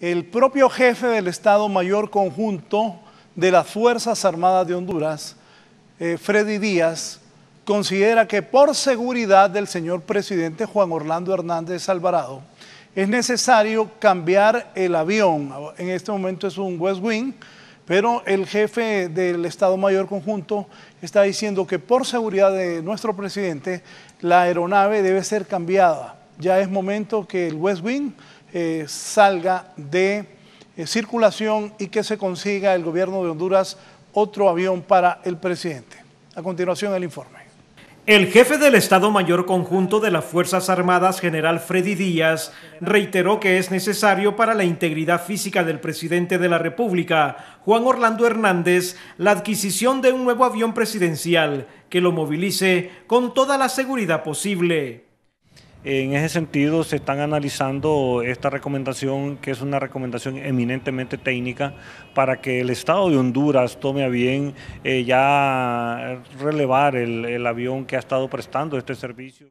el propio jefe del Estado Mayor Conjunto de las Fuerzas Armadas de Honduras, eh, Freddy Díaz, considera que por seguridad del señor presidente Juan Orlando Hernández Alvarado, es necesario cambiar el avión. En este momento es un West Wing, pero el jefe del Estado Mayor Conjunto está diciendo que por seguridad de nuestro presidente, la aeronave debe ser cambiada ya es momento que el West Wing eh, salga de eh, circulación y que se consiga el gobierno de Honduras otro avión para el presidente. A continuación el informe. El jefe del Estado Mayor Conjunto de las Fuerzas Armadas, general Freddy Díaz, reiteró que es necesario para la integridad física del presidente de la República, Juan Orlando Hernández, la adquisición de un nuevo avión presidencial que lo movilice con toda la seguridad posible. En ese sentido, se están analizando esta recomendación, que es una recomendación eminentemente técnica, para que el Estado de Honduras tome a bien eh, ya relevar el avión que ha estado prestando este servicio.